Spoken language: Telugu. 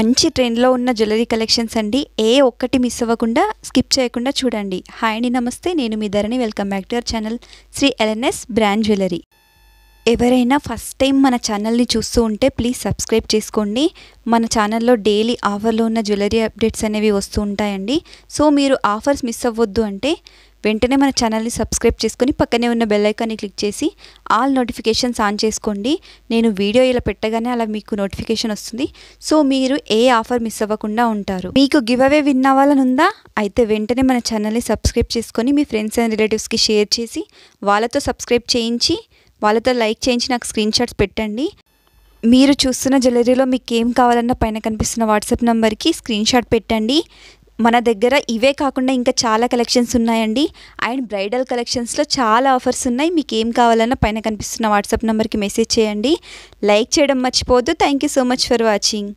మంచి ట్రెండ్లో ఉన్న జ్యువెలరీ కలెక్షన్స్ అండి ఏ ఒక్కటి మిస్ అవ్వకుండా స్కిప్ చేయకుండా చూడండి హాయ్ అండి నమస్తే నేను మీ Dharani welcome back to our channel Shri LNS brand jewellery ఎవరైనా ఫస్ట్ టైం మన ఛానల్ని చూస్తూ ఉంటే ప్లీజ్ సబ్స్క్రైబ్ చేసుకోండి మన ఛానల్లో డైలీ ఆఫర్లో ఉన్న జ్యువెలరీ అప్డేట్స్ అనేవి వస్తూ ఉంటాయండి సో మీరు ఆఫర్స్ మిస్ అవ్వద్దు అంటే వెంటనే మన ఛానల్ని సబ్స్క్రైబ్ చేసుకొని పక్కనే ఉన్న బెల్లైకాన్ని క్లిక్ చేసి ఆల్ నోటిఫికేషన్స్ ఆన్ చేసుకోండి నేను వీడియో ఇలా పెట్టగానే అలా మీకు నోటిఫికేషన్ వస్తుంది సో మీరు ఏ ఆఫర్ మిస్ అవ్వకుండా ఉంటారు మీకు గివ్ అవే విన్ అవ్వాలనుందా అయితే వెంటనే మన ఛానల్ని సబ్స్క్రైబ్ చేసుకొని మీ ఫ్రెండ్స్ అండ్ రిలేటివ్స్కి షేర్ చేసి వాళ్ళతో సబ్స్క్రైబ్ చేయించి వాళ్ళతో లైక్ చేయించి నాకు స్క్రీన్ షాట్స్ పెట్టండి మీరు చూస్తున్న జ్యువెలరీలో మీకు ఏం కావాలన్నా పైన కనిపిస్తున్న వాట్సాప్ నెంబర్కి స్క్రీన్ షాట్ పెట్టండి మన దగ్గర ఇవే కాకుండా ఇంకా చాలా కలెక్షన్స్ ఉన్నాయండి అండ్ బ్రైడల్ కలెక్షన్స్లో చాలా ఆఫర్స్ ఉన్నాయి మీకు ఏం కావాలన్నా పైన కనిపిస్తున్న వాట్సాప్ నెంబర్కి మెసేజ్ చేయండి లైక్ చేయడం మర్చిపోవద్దు thank you so much for watching